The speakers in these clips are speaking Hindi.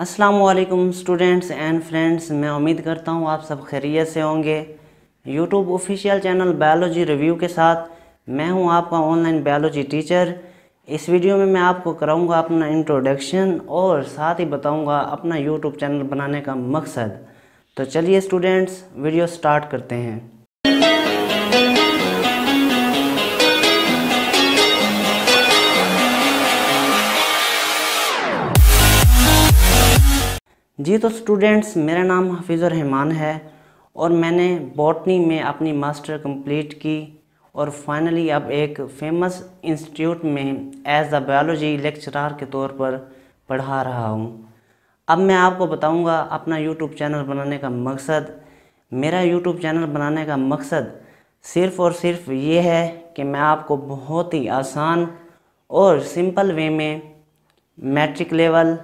अस्सलाम वालेकुम स्टूडेंट्स एंड फ्रेंड्स मैं उम्मीद करता हूँ आप सब खैरियत से होंगे YouTube official channel biology review के साथ मैं हूँ आपका ऑनलाइन बायोलॉजी टीचर इस वीडियो में मैं आपको कराऊंगा अपना इंट्रोडक्शन और साथ ही बताऊंगा अपना यूट्यूब चैनल बनाने का मकसद तो चलिए स्टूडेंट्स वीडियो स्टार्ट करते हैं जी तो स्टूडेंट्स मेरा नाम हफीज़ रहमान है और मैंने बॉटनी में अपनी मास्टर कंप्लीट की और फाइनली अब एक फेमस इंस्टीट्यूट में एज अ बायोलॉजी लेक्चरार के तौर पर पढ़ा रहा हूँ अब मैं आपको बताऊँगा अपना यूट्यूब चैनल बनाने का मकसद मेरा यूट्यूब चैनल बनाने का मकसद सिर्फ़ और सिर्फ ये है कि मैं आपको बहुत ही आसान और सिंपल वे में मैट्रिक लेवल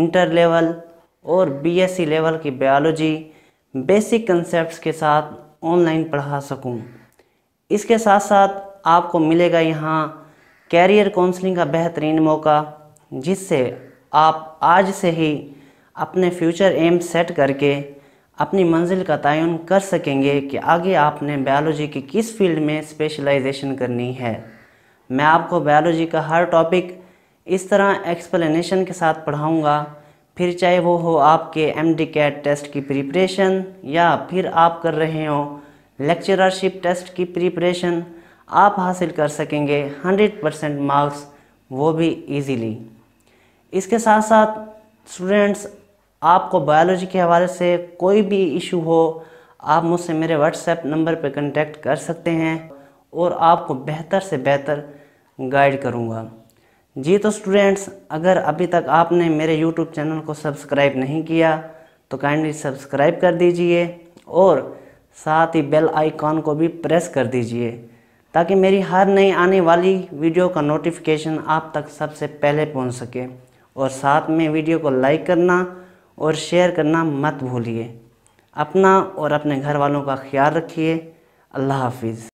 इंटर लेवल और बीएससी लेवल e की बायोलॉजी बेसिक कंसेप्ट्स के साथ ऑनलाइन पढ़ा सकूं। इसके साथ साथ आपको मिलेगा यहाँ कैरियर काउंसलिंग का बेहतरीन मौका जिससे आप आज से ही अपने फ्यूचर एम सेट करके अपनी मंजिल का तयन कर सकेंगे कि आगे आपने बायोलॉजी की किस फील्ड में स्पेशलाइजेशन करनी है मैं आपको बायोलॉजी का हर टॉपिक इस तरह एक्सप्लेनेशन के साथ पढ़ाऊँगा फिर चाहे वो हो आपके एम डी कैट टेस्ट की प्रिपरेशन या फिर आप कर रहे हो लेक्चरशिप टेस्ट की प्रिपरेशन आप हासिल कर सकेंगे 100 परसेंट मार्क्स वो भी इजीली इसके साथ साथ स्टूडेंट्स आपको बायोलॉजी के हवाले से कोई भी इशू हो आप मुझसे मेरे व्हाट्सएप नंबर पर कंटेक्ट कर सकते हैं और आपको बेहतर से बेहतर गाइड करूँगा जी तो स्टूडेंट्स अगर अभी तक आपने मेरे यूट्यूब चैनल को सब्सक्राइब नहीं किया तो काइंडली सब्सक्राइब कर दीजिए और साथ ही बेल आइकॉन को भी प्रेस कर दीजिए ताकि मेरी हर नई आने वाली वीडियो का नोटिफिकेशन आप तक सबसे पहले पहुंच सके और साथ में वीडियो को लाइक करना और शेयर करना मत भूलिए अपना और अपने घर वालों का ख्याल रखिए अल्लाह हाफिज़